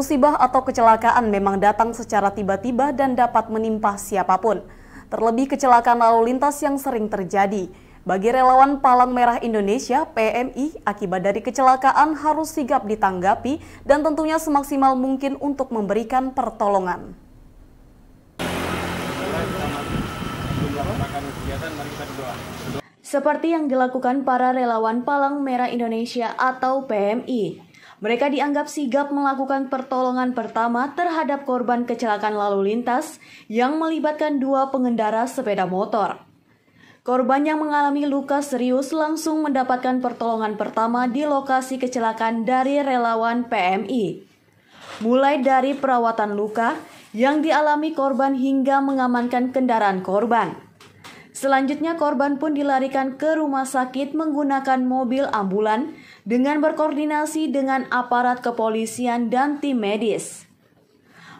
Musibah atau kecelakaan memang datang secara tiba-tiba dan dapat menimpa siapapun. Terlebih kecelakaan lalu lintas yang sering terjadi. Bagi relawan Palang Merah Indonesia (PMI), akibat dari kecelakaan harus sigap ditanggapi dan tentunya semaksimal mungkin untuk memberikan pertolongan. Seperti yang dilakukan para relawan Palang Merah Indonesia atau PMI, mereka dianggap sigap melakukan pertolongan pertama terhadap korban kecelakaan lalu lintas yang melibatkan dua pengendara sepeda motor. Korban yang mengalami luka serius langsung mendapatkan pertolongan pertama di lokasi kecelakaan dari relawan PMI. Mulai dari perawatan luka yang dialami korban hingga mengamankan kendaraan korban. Selanjutnya korban pun dilarikan ke rumah sakit menggunakan mobil ambulan dengan berkoordinasi dengan aparat kepolisian dan tim medis.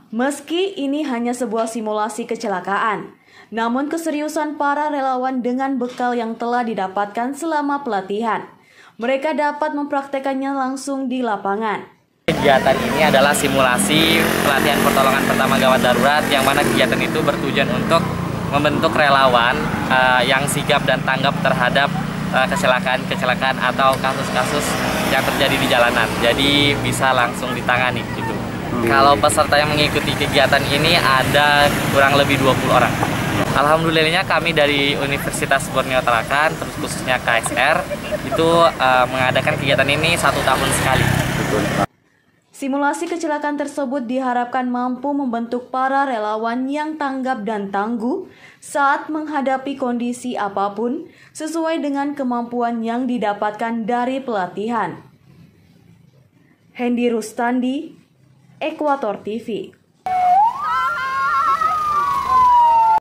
Meski ini hanya sebuah simulasi kecelakaan, namun keseriusan para relawan dengan bekal yang telah didapatkan selama pelatihan, mereka dapat mempraktekannya langsung di lapangan. Kegiatan ini adalah simulasi pelatihan pertolongan pertama gawat darurat yang mana kegiatan itu bertujuan untuk membentuk relawan uh, yang sigap dan tanggap terhadap eh, kecelakaan-kecelakaan uh, atau kasus-kasus yang terjadi di jalanan. Jadi bisa langsung ditangani gitu. Hmm. Kalau peserta yang mengikuti kegiatan ini ada kurang lebih 20 orang. Alhamdulillahnya kami dari Universitas Borneo Tarakan, terus khususnya KSR, itu uh, mengadakan kegiatan ini satu tahun sekali. Simulasi kecelakaan tersebut diharapkan mampu membentuk para relawan yang tanggap dan tangguh saat menghadapi kondisi apapun sesuai dengan kemampuan yang didapatkan dari pelatihan. Hendy Rustandi, Equator TV